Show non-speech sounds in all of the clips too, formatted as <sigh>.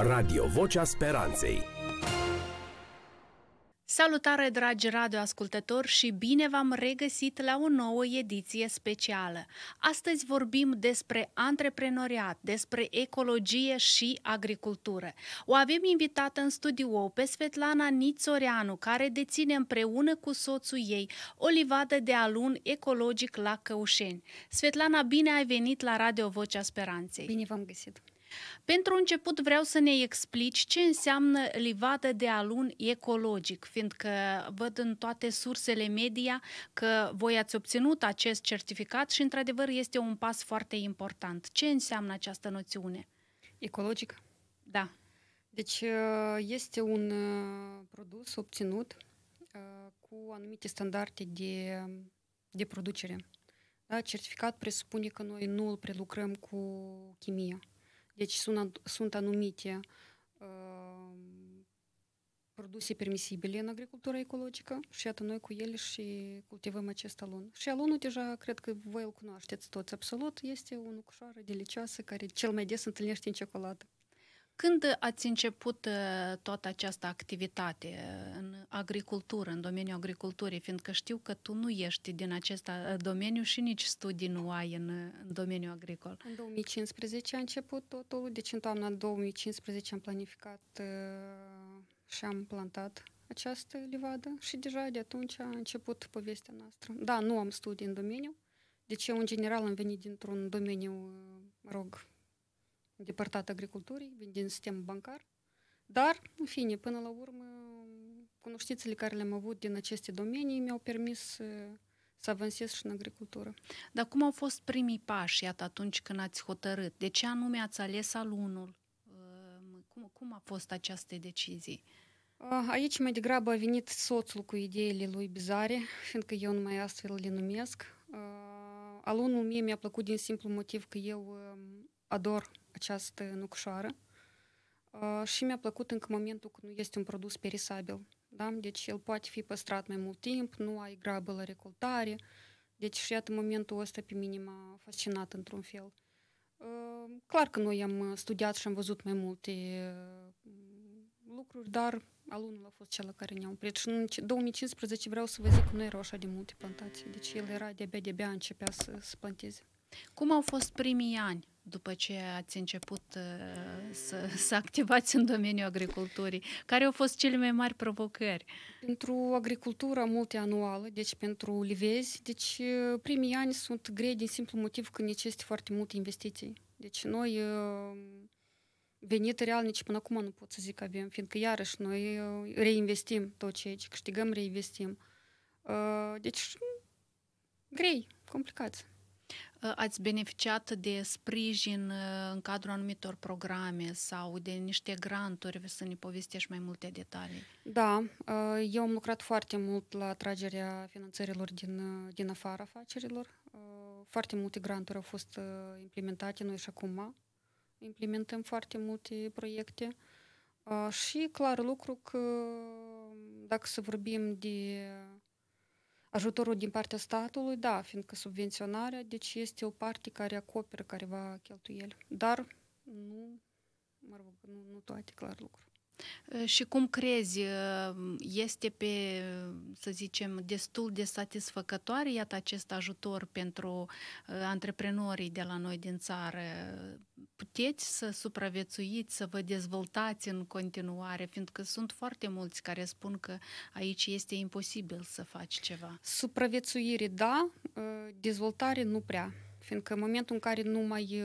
Radio Vocea Speranței Salutare, dragi radioascultători, și bine v-am regăsit la o nouă ediție specială. Astăzi vorbim despre antreprenoriat, despre ecologie și agricultură. O avem invitată în studio pe Svetlana Nițoreanu, care deține împreună cu soțul ei o livadă de alun ecologic la Căușeni. Svetlana, bine ai venit la Radio Vocea Speranței! Bine v-am găsit! Pentru început vreau să ne explici ce înseamnă livadă de alun ecologic, fiindcă văd în toate sursele media că voi ați obținut acest certificat și într-adevăr este un pas foarte important. Ce înseamnă această noțiune? Ecologic? Da. Deci uh, este un uh, produs obținut uh, cu anumite standarde de, de producere. Da? Certificat presupune că noi nu îl prelucrăm cu chimie. Deci sunt, sunt anumite uh, produse permisibile în agricultura ecologică și iată noi cu ele și cultivăm acest alun. Și alunul deja, cred că voi îl cunoașteți toți absolut, este o nucușoară delicioasă care cel mai des întâlnește în ciocolată. Când ați început ă, toată această activitate ă, în agricultură, în domeniul agriculturii, fiindcă știu că tu nu ești din acest ă, domeniu și nici studii nu ai în, în domeniul agricol? În 2015 a început totul, deci în toamna 2015 am planificat și am plantat această livadă și deja de atunci a început povestea noastră. Da, nu am studii în domeniu, deci eu în general am venit dintr-un domeniu, mă rog, îndepărtat agriculturii, vin din sistemul bancar, dar, în fine, până la urmă, cunoștințele care le-am avut din aceste domenii mi-au permis uh, să avansez și în agricultură. Dar cum au fost primii pași, iată, atunci când ați hotărât? De ce anume ați ales alunul? Uh, cum, cum a fost această decizie? Uh, aici mai degrabă a venit soțul cu ideile lui bizare, fiindcă eu nu mai astfel le numesc. Alunul mie mi-a plăcut din simplu motiv că eu ador această nucșoară uh, și mi-a plăcut încă momentul că nu este un produs perisabil. Da? Deci el poate fi păstrat mai mult timp, nu ai grabă la recoltare. Deci și iată momentul ăsta pe mine m-a fascinat într-un fel. Uh, clar că noi am uh, studiat și am văzut mai multe uh, lucruri, dar alunul a fost cel care ne-a oprit. Și în 2015 vreau să vă zic că nu erau așa de multe plantații. Deci el era de-abia, de-abia începea să, să planteze. Cum au fost primii ani după ce ați început uh, să, <laughs> să activați în domeniul agriculturii? Care au fost cele mai mari provocări? Pentru agricultura multianuală, deci pentru livezi, deci uh, primii ani sunt grei din simplu motiv că necesită foarte multe investiții. Deci noi uh, venit real nici până acum nu pot să zic avem, fiindcă iarăși noi reinvestim tot ce ce câștigăm, reinvestim. Deci grei, complicat. Э, ați beneficiat de sprijin э, în cadrul anumitor programe sau de niște granturi? Să ne povestești mai multe detalii. Da, ă, eu am lucrat foarte mult la atragerea finanțărilor din, ă, din afara afacerilor. Ă, foarte multe granturi au fost implementate noi și acum implementăm foarte multe proiecte. Și clar lucru că dacă să vorbim de Ajutorul din partea statului, da, fiindcă subvenționarea, deci este o parte care acoperă careva el. dar nu, mă rog, nu, nu toate, clar lucru. Ă, și cum crezi, ă, este pe, să zicem, destul de satisfăcătoare, iată, acest ajutor pentru ă, antreprenorii de la noi din țară? Puteți să supraviețuiți, să vă dezvoltați în continuare, fiindcă sunt foarte mulți care spun că aici este imposibil să faci ceva. Supraviețuire, da, dezvoltare nu prea, fiindcă în momentul în care nu mai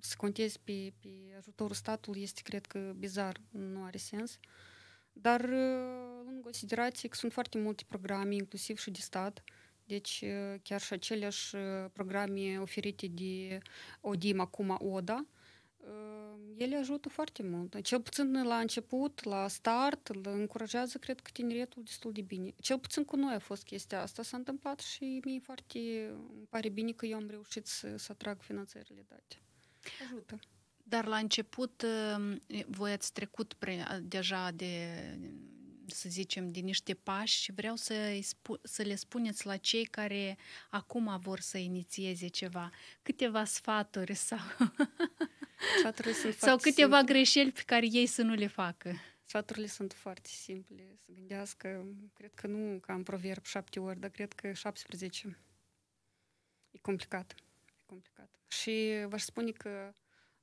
să contezi pe, pe ajutorul statului este, cred că, bizar, nu are sens. Dar, uh, în considerație că sunt foarte multe programe, inclusiv și de stat, deci uh, chiar și aceleași uh, programe oferite de ODIM, acum ODA, ele ajută foarte mult. Cel puțin la început, la start, încurajează, cred că, tineretul destul de bine. Cel puțin cu noi a fost chestia asta, s-a întâmplat și mie foarte îmi pare bine că eu am reușit să, să atrag finanțările date. Ajută. Dar la început ehm, voi ați trecut pre, deja de, să zicem, din niște pași și vreau să, să le spuneți la cei care acum vor să inițieze ceva. Câteva sfaturi sau, <laughs> sfaturi sunt sau câteva simple. greșeli pe care ei să nu le facă. Sfaturile sunt foarte simple. Să gândească, cred că nu ca în proverb șapte ori, dar cred că 17. E complicat. E complicat. Și v-aș spune că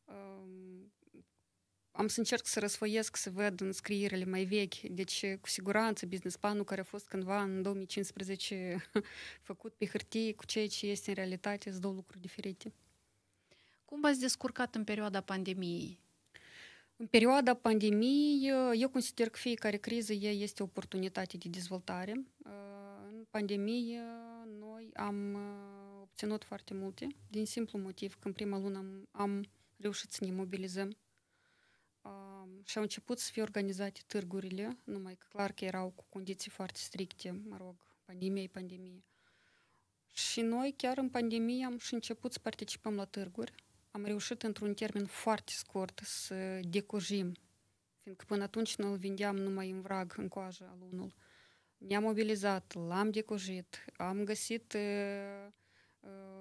um, am să încerc să răsfoiesc, să văd înscrierile mai vechi. Deci, cu siguranță, business planul care a fost cândva în 2015 <laughs> făcut pe hârtie cu ceea ce este în realitate, sunt două lucruri diferite. Cum v-ați descurcat în perioada pandemiei? În perioada pandemiei, uh, eu consider că fiecare criză este o oportunitate de dezvoltare. Uh, în pandemie, uh, noi am obținut foarte multe, din simplu motiv că în prima lună am, am reușit să ne mobilizăm um, și au început să fie organizate târgurile, numai că clar că erau cu condiții foarte stricte, mă rog, pandemie pandemie. Și noi chiar în pandemie am și început să participăm la târguri. Am reușit într-un termen foarte scurt să decurjim, fiindcă până atunci noi vindeam numai în vrag, în coajă alunul. Ne-am mobilizat, l-am decurjit, am găsit uh,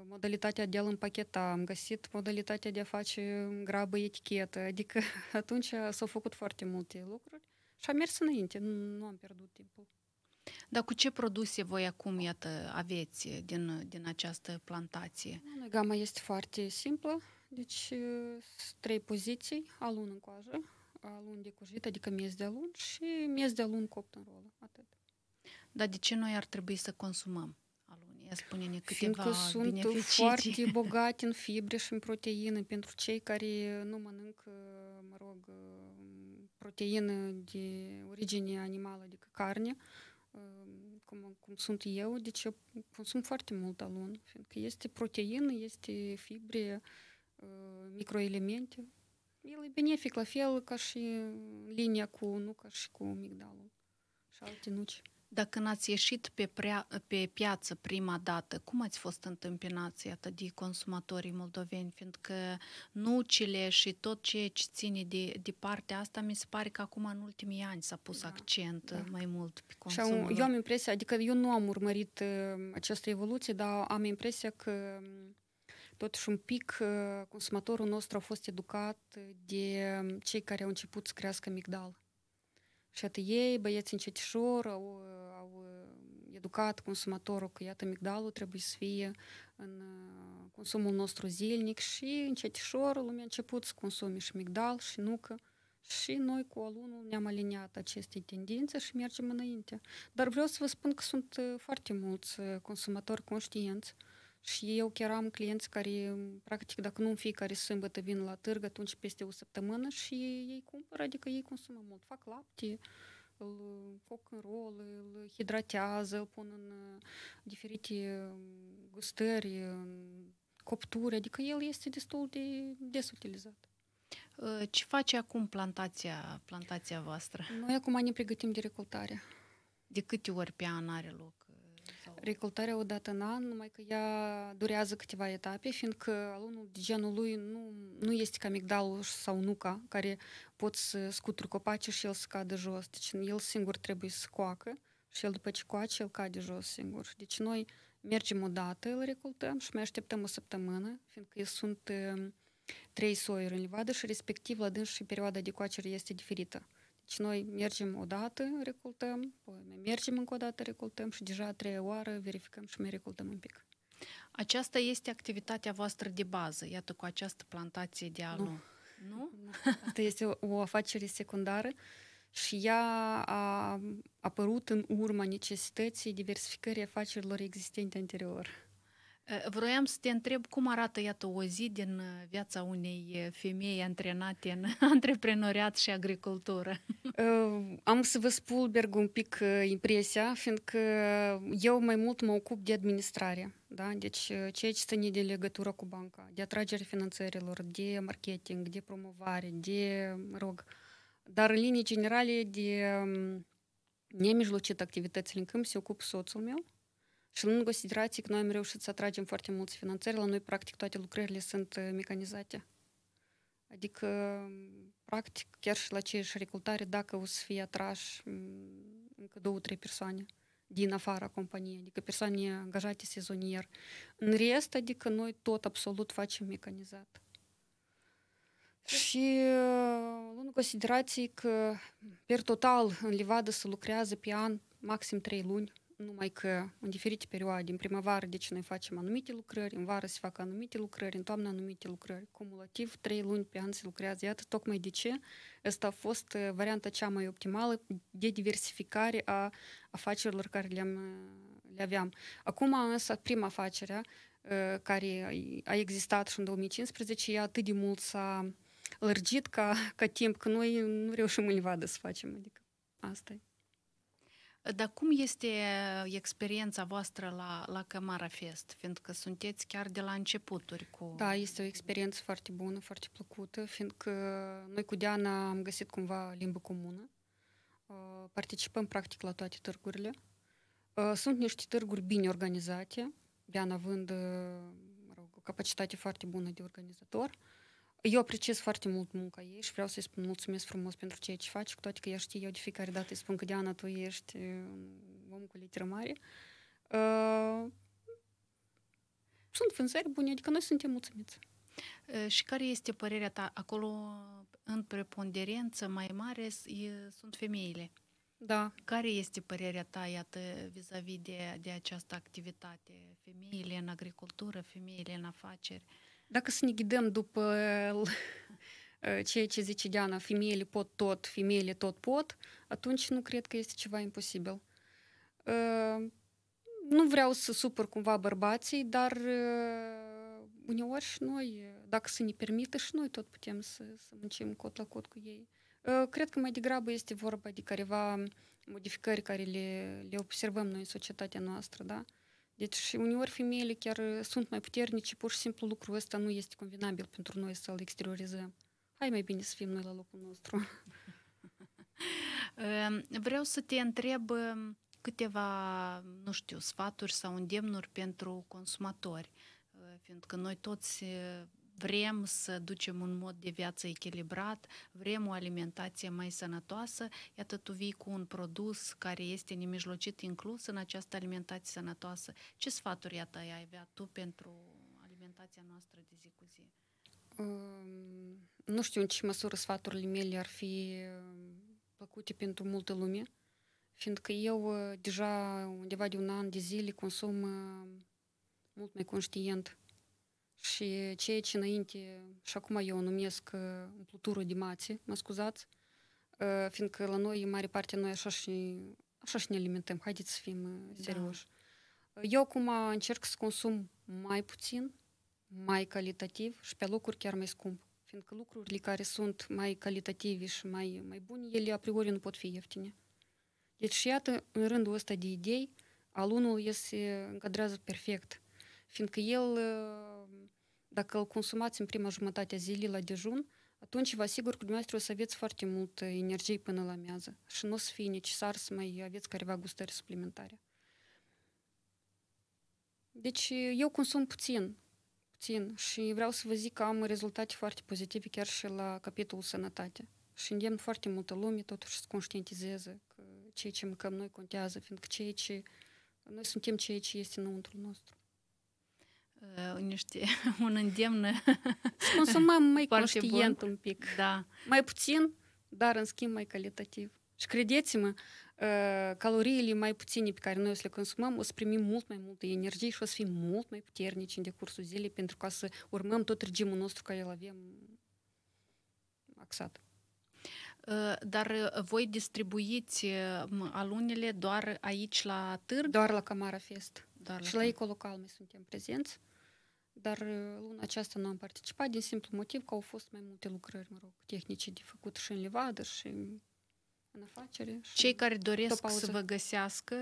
modalitatea de a-l împacheta, am găsit modalitatea de a face grabă etichetă, adică atunci s-au făcut foarte multe lucruri și am mers înainte, nu, am pierdut timpul. Dar cu ce produse voi acum, iată, aveți din, din această plantație? Gama este foarte simplă, deci trei poziții, alun în coajă, alun de cujit, adică miez de alun și miez de alun copt în rolă, atât. Dar de ce noi ar trebui să consumăm? spune-ne câteva Fiindcă sunt foarte <laughs> bogat în fibre și în proteine pentru cei care nu mănâncă, mă rog, proteine de origine animală, adică carne, cum, cum sunt eu, deci eu consum foarte mult alun, fiindcă este proteină, este fibre, microelemente. El e benefic la fel ca și linia cu nuca și cu migdalul și alte nuci. Dacă n-ați ieșit pe, prea, pe piață prima dată, cum ați fost întâmpinați, iată, de consumatorii moldoveni? Fiindcă nucile și tot ceea ce ține de, de partea asta, mi se pare că acum în ultimii ani s-a pus da, accent da. mai mult pe consumul. Și eu am impresia, adică eu nu am urmărit uh, această evoluție, dar am impresia că um, totuși un pic uh, consumatorul nostru a fost educat de um, cei care au început să crească migdal. Și atât ei, băieți încetișor, au, au educat consumatorul că iată migdalul trebuie să fie în consumul nostru zilnic și încetișor lumea a început să consume și migdal și nucă. Și noi cu alunul ne-am aliniat aceste tendințe și mergem înainte. Dar vreau să vă spun că sunt foarte mulți consumatori conștienți și eu chiar am clienți care, practic, dacă nu în fiecare sâmbătă vin la târg, atunci peste o săptămână și ei cumpără, adică ei consumă mult. Fac lapte, îl coc în rol, îl hidratează, îl pun în uh, diferite um, gustări, copturi, adică el este destul de des utilizat. Uh, ce face acum plantația, plantația voastră? Noi acum ne pregătim de recoltare. De câte ori pe an are loc? recoltarea dată în an, numai că ea durează câteva etape, fiindcă alunul genului nu, nu este ca migdalul sau nuca, care pot să scuturi copaci și el să cadă jos. Deci el singur trebuie să coacă și el după ce coace, el cade jos singur. Deci noi mergem dată, îl recoltăm și mai așteptăm o săptămână, fiindcă sunt um, trei soiuri în livadă și respectiv la dâns și perioada de coacere este diferită. Deci noi mergem o dată, recoltăm, apoi mai mergem încă o dată, recoltăm și deja a treia oară verificăm și mai recoltăm un pic. Aceasta este activitatea voastră de bază, iată, cu această plantație de alu. Nu. nu? Asta este o, o afacere secundară și ea a apărut în urma necesității diversificării afacerilor existente anterior. Э, vroiam să te întreb cum arată, iată, o zi din uh, viața unei uh, femei antrenate în <laughs> antreprenoriat și agricultură. Ehm, am să vă spulberg un pic uh, impresia, fiindcă eu mai mult mă ocup de administrare, da? deci ceea ce ține de legătură cu banca, de atragere finanțărilor, de marketing, de promovare, de, mă rog, dar în linii generale de mm, nemijlocit activitățile în câmp se ocup soțul meu, și luând în considerație că noi am reușit să atragem foarte mulți finanțări, la noi practic toate lucrările sunt mecanizate. Э, adică, practic, chiar și la aceeași recoltare, dacă o să fie atrași încă două, trei persoane din afara companiei, adică persoane angajate sezonier. În rest, adică noi tot absolut facem mecanizat. Și ă, luând în considerație că, per total, în livadă se lucrează pe an maxim trei luni, numai că în diferite perioade, în primăvară, deci noi facem anumite lucrări, în vară se fac anumite lucrări, în toamnă anumite lucrări. Cumulativ, trei luni pe an se lucrează. Iată, tocmai de ce ăsta a fost varianta cea mai optimală de diversificare a afacerilor care le-am, le aveam. Acum, însă, prima afacere care a existat și în 2015, ea atât de mult s-a lărgit ca, ca timp, că noi nu reușim în să facem. Adică asta e. Dar cum este experiența voastră la, la Cămara Fest? Fiindcă sunteți chiar de la începuturi cu... Da, este o experiență foarte bună, foarte plăcută, fiindcă noi cu Diana am găsit cumva limbă comună. Uh, participăm practic la toate târgurile. Uh, sunt niște târguri bine organizate, Diana având uh, mă rog, o capacitate foarte bună de organizator. Uh, eu apreciez foarte mult munca ei și vreau să-i spun mulțumesc frumos pentru ceea ce faci, cu toate că ea știe eu de fiecare dată îi spun că Diana, tu ești uh, un om cu literă mare. Uh, sunt vânzări bune, adică noi suntem mulțumiți. Uh, și care este părerea ta? Acolo, în preponderență mai mare, sunt femeile. Da. Care este părerea ta, iată, vis-a-vis de, de această activitate? Femeile în agricultură, femeile în afaceri? Uh, dacă să ne ghidăm după <laughs> eh, ceea ce zice Diana, femeile pot tot, femeile tot pot, atunci nu cred că este ceva imposibil. Eh, nu vreau să supăr cumva bărbații, dar eh, uneori și noi, dacă să ne permită, și noi tot putem să, să muncim cot la cot cu ei. Cred că mai degrabă este vorba de careva modificări care le, le observăm noi în societatea noastră, da? Deci uneori femeile chiar uh, sunt mai puternice, pur și simplu lucrul ăsta nu este convenabil pentru noi să-l exteriorizăm. Hai mai bine să fim noi la locul nostru. <laughs> Ehm, vreau să te întreb um, câteva, nu știu, sfaturi sau îndemnuri pentru consumatori, uh, fiindcă noi toți uh, vrem să ducem un mod de viață echilibrat, vrem o alimentație mai sănătoasă, iată tu vii cu un produs care este nemijlocit inclus în această alimentație sănătoasă. Ce sfaturi iată ai avea tu pentru alimentația noastră de zi cu zi? Um, nu știu în ce măsură sfaturile mele ar fi plăcute pentru multă lume, fiindcă eu uh, deja undeva de un an de zile consum uh, mult mai conștient și ceea ce înainte, și acum eu numesc umplutură uh, de mațe, mă scuzați, uh, fiindcă la noi, în mare parte, noi așa și, așa și ne alimentăm. Haideți să fim uh, da. serioși. Da. Eu acum încerc să consum mai puțin, mai calitativ și pe locuri chiar mai scump. Fiindcă lucrurile care sunt mai calitative și mai, mai bune, ele a priori nu pot fi ieftine. Deci, iată, în rândul ăsta de idei, alunul este încadrează perfect fiindcă el, ă, dacă îl consumați în prima jumătate a zilei la dejun, atunci vă asigur că dumneavoastră o să aveți foarte multă energie până la mează și nu o să fie necesar să mai aveți careva gustări suplimentare. Deci ă, eu consum puțin, puțin și vreau să vă zic că am rezultate foarte pozitive chiar și la capitolul sănătate. Și îndemn foarte multă lume totuși să conștientizeze că ceea ce mâncăm noi contează, fiindcă ceea ce noi suntem ceea ce este înăuntru nostru uh, niște, un îndemn. Să consumăm mai conștient bun. un pic. Da. Mai puțin, dar în schimb mai calitativ. Și credeți-mă, caloriile mai puține pe care noi o să le consumăm, o să primim mult mai multă energie și o să fim mult mai puternici în decursul zilei pentru ca să urmăm tot regimul nostru care îl avem axat. Dar voi distribuiți alunele doar aici la târg? Doar la Camara Fest. Dar și la Ecolocal mai suntem prezenți, dar uh, luna aceasta nu am participat din simplu motiv că au fost mai multe lucrări, mă rog, tehnice de făcut și în levadă și în afacere. Și Cei care doresc să vă găsească,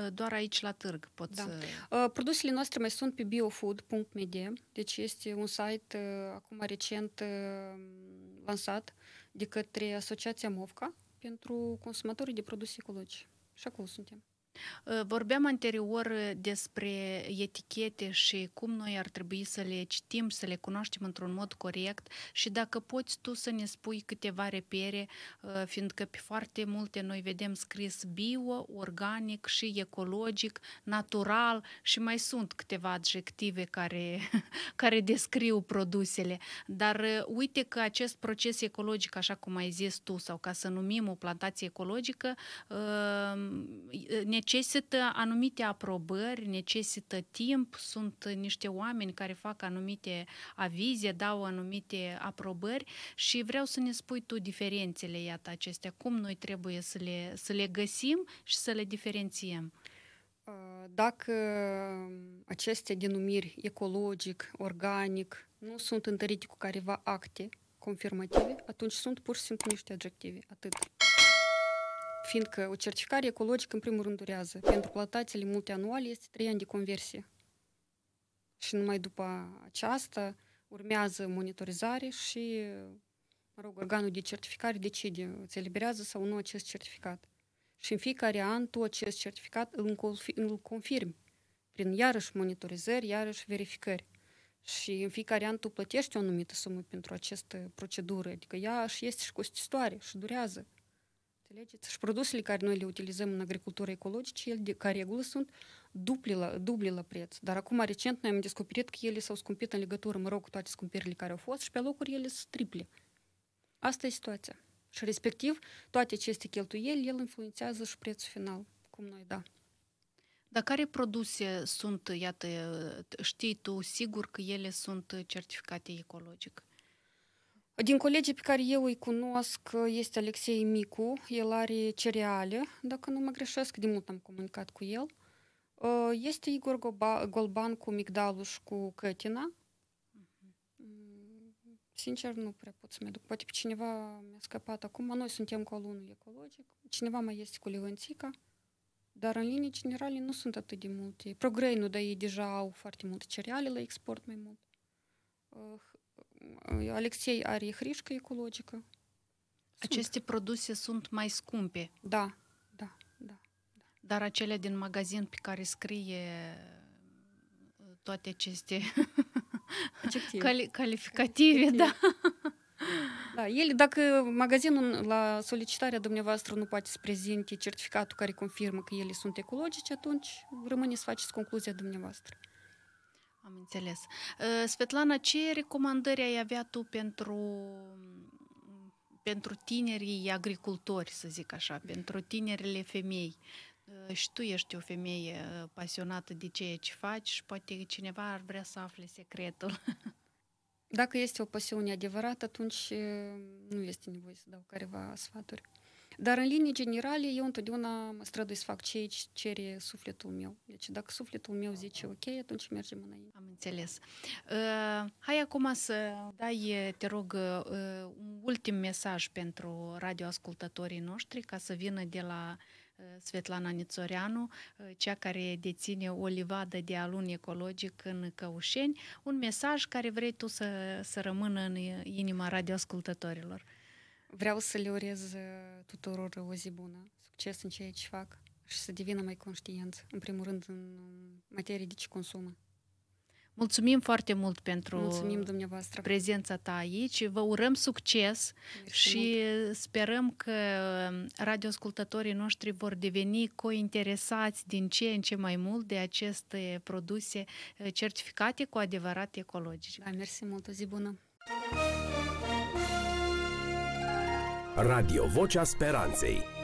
uh, doar aici la târg pot da. să... Uh, produsele noastre mai sunt pe biofood.md, deci este un site uh, acum recent uh, lansat de către Asociația MOVCA pentru consumatorii de produse ecologice. Și acolo suntem. Э, vorbeam anterior э, despre etichete și cum noi ar trebui să le citim, să le cunoaștem într-un mod corect și dacă poți tu să ne spui câteva repere, uh, fiindcă pe foarte multe noi vedem scris bio, organic și ecologic, natural și mai sunt câteva adjective care, <laughs> care descriu produsele. Dar uh, uite că acest proces ecologic, așa cum ai zis tu, sau ca să numim o plantație ecologică, uh, ne necesită anumite aprobări, necesită timp, sunt niște oameni care fac anumite avize, dau anumite aprobări și vreau să ne spui tu diferențele, iată, acestea, cum noi trebuie să le, să le găsim și să le diferențiem. Dacă aceste denumiri ecologic, organic, nu sunt întărite cu careva acte confirmative, atunci sunt pur și simplu niște adjective, atât fiindcă o certificare ecologică, în primul rând, durează. Pentru plătațiile multianuale este 3 ani de conversie. Și numai după aceasta urmează monitorizare și, mă rog, organul de certificare decide, îți eliberează sau nu acest certificat. Și în fiecare an tu acest certificat îl, îl confirmi prin iarăși monitorizări, iarăși verificări. Și în fiecare an tu plătești o anumită sumă pentru această procedură, adică ea și este și costisitoare și durează. Înțelegeți? Și produsele care noi le utilizăm în agricultură ecologică, ele de, ca regulă sunt duble la, duble la preț. Dar acum, recent, noi am descoperit că ele s-au scumpit în legătură, mă rog, cu toate scumpirile care au fost și pe locuri ele sunt triple. Asta e situația. Și respectiv, toate aceste cheltuieli, el influențează și prețul final, cum noi da. Dar care produse sunt, iată, știi tu sigur că ele sunt certificate ecologic? Din colegii pe care eu îi cunosc este Alexei Micu, el are cereale, dacă nu mă greșesc, de mult am comunicat cu el. Uh, este Igor Golban cu Migdalul și cu Cătina. Mm, sincer, nu prea pot să-mi aduc. Poate pe cineva mi-a scăpat acum. Noi suntem cu ecologic. Cineva mai este cu Levențica. Dar în linii generale nu sunt atât de multe. Progrei nu, dar ei deja au foarte multe cereale la export mai mult. Uh, Alexei are hrișcă ecologică. Sunt. Aceste produse sunt mai scumpe. Da, da, da. da. Dar acele din magazin pe care scrie uh, toate aceste <laughs> cali- calificative, Adjective. da. <laughs> Da, ele, dacă magazinul la solicitarea dumneavoastră nu poate să prezinte certificatul care confirmă că ele sunt ecologice, atunci rămâne să faceți concluzia dumneavoastră. Am înțeles. Ă, Svetlana, ce recomandări ai avea tu pentru, pentru tinerii agricultori, să zic așa, pentru tinerile femei? Ă, și tu ești o femeie ă, pasionată de ceea ce faci și poate cineva ar vrea să afle secretul. Dacă este o pasiune adevărată, atunci nu este nevoie să dau careva sfaturi. Dar în linii generale, eu întotdeauna mă strădui să fac ce cere sufletul meu. Deci dacă sufletul meu zice ok, atunci mergem înainte. Am înțeles. Uh, hai acum să dai, uh, te rog, uh, un ultim mesaj pentru radioascultătorii noștri ca să vină de la uh, Svetlana Nițoreanu, uh, cea care deține o livadă de alun ecologic în Căușeni, un mesaj care vrei tu să, să rămână în uh, inima radioascultătorilor. Vreau să le urez uh, tuturor o zi bună, succes în ceea ce fac și să devină mai conștienți, în primul rând, în materie de ce consumă. Mulțumim foarte mult pentru Mulțumim dumneavoastră. prezența ta aici. Vă urăm succes Mulțumim. și sperăm că um, radioascultătorii noștri vor deveni cointeresați din ce în ce mai mult de aceste produse uh, certificate cu adevărat ecologice. Da, mersi mult, o zi bună! Radio Vocea Speranței